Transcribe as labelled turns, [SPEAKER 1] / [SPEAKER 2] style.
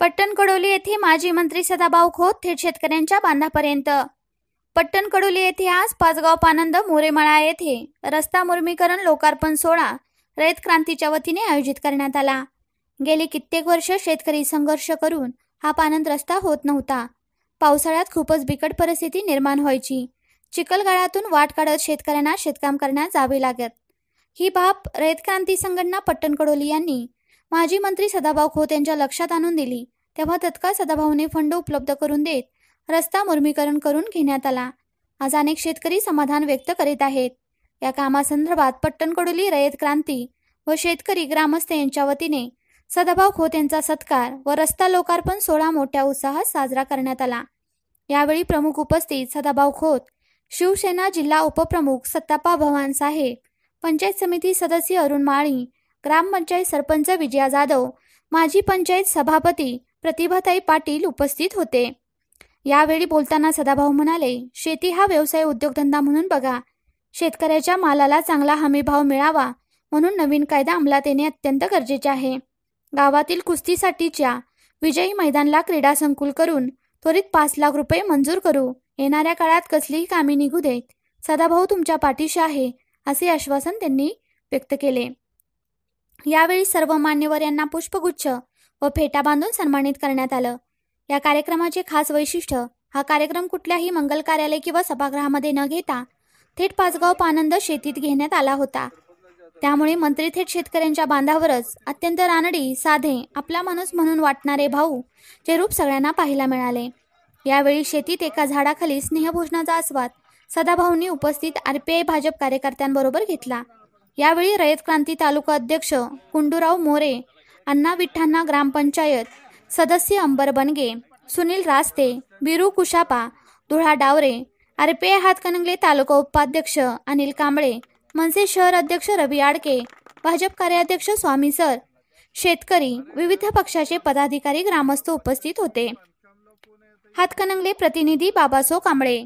[SPEAKER 1] पट्टण कडोली येथे माजी मंत्री सदाभाऊ खोत थेट शेतकऱ्यांच्या बांधापर्यंत पट्टण कडोली येथे आज पाचगाव पानंद मोरेमाळा येथे रस्ता मुर्मीकरण लोकार्पण सोहळा रयत क्रांतीच्या वतीने आयोजित करण्यात आला गेली कित्येक वर्ष शेतकरी संघर्ष करून हा पानंद रस्ता होत नव्हता पावसाळ्यात खूपच बिकट परिस्थिती निर्माण व्हायची चिखलगाळातून वाट काढत शेतकऱ्यांना शेतकाम करण्यास जावे लागत ही बाब रयत क्रांती संघटना पट्टण कडोली यांनी माजी मंत्री सदाभाऊ खोत यांच्या लक्षात आणून दिली तेव्हा तत्काळ सदाभाऊने फंड उपलब्ध करून देत रस्ता मुर्मीकरण करून घेण्यात आला आज अनेक शेतकरी समाधान व्यक्त करीत आहेत या कामासंदर्भात पट्टणकडुली रयत क्रांती व शेतकरी ग्रामस्थ यांच्या वतीने सदाभाऊ खोत यांचा सत्कार व रस्ता लोकार्पण सोहळा मोठ्या उत्साहात साजरा करण्यात आला यावेळी प्रमुख उपस्थित सदाभाऊ खोत शिवसेना जिल्हा उपप्रमुख सत्तापा भवान साहेब पंचायत समिती सदस्य अरुण माळी ग्रामपंचायत सरपंच विजया जाधव माजी पंचायत सभापती प्रतिभाताई पाटील उपस्थित होते यावेळी बोलताना सदाभाऊ म्हणाले शेती हा व्यवसाय उद्योगधंदा म्हणून बघा शेतकऱ्याच्या मालाला चांगला हमीभाव मिळावा म्हणून नवीन कायदा अंमलात येणे अत्यंत गरजेचे आहे गावातील कुस्तीसाठीच्या विजयी मैदानला क्रीडा संकुल करून त्वरित पाच लाख रुपये मंजूर करू येणाऱ्या काळात कसलीही कामे निघू देत सदाभाऊ तुमच्या पाठीशी आहे असे आश्वासन त्यांनी व्यक्त केले यावेळी सर्व मान्यवर यांना पुष्पगुच्छ व फेटा बांधून सन्मानित करण्यात आलं या कार्यक्रमाचे खास वैशिष्ट्य हा कार्यक्रम कुठल्याही मंगल कार्यालय किंवा सभागृहामध्ये न घेता थेट पाचगाव पानंद शेतीत घेण्यात आला होता त्यामुळे मंत्री थेट शेतकऱ्यांच्या बांधावरच अत्यंत रानडी साधे आपला माणूस म्हणून वाटणारे भाऊ जे रूप सगळ्यांना पाहायला मिळाले यावेळी शेतीत एका झाडाखाली स्नेहभोजनाचा आस्वाद सदाभाऊंनी उपस्थित आरपीआय भाजप कार्यकर्त्यांबरोबर घेतला यावेळी रयत क्रांती तालुका अध्यक्ष कुंडूराव मोरे अण्णा विठ्ठाना ग्रामपंचायत सदस्य अंबर बनगे सुनील रास्ते बिरू कुशापा धुळा डावरे आरपे हातकणंगले तालुका उपाध्यक्ष अनिल कांबळे मनसे शहर अध्यक्ष रवी आडके भाजप कार्याध्यक्ष स्वामी सर शेतकरी विविध पक्षाचे पदाधिकारी ग्रामस्थ उपस्थित होते हातकणंगले प्रतिनिधी बाबासो कांबळे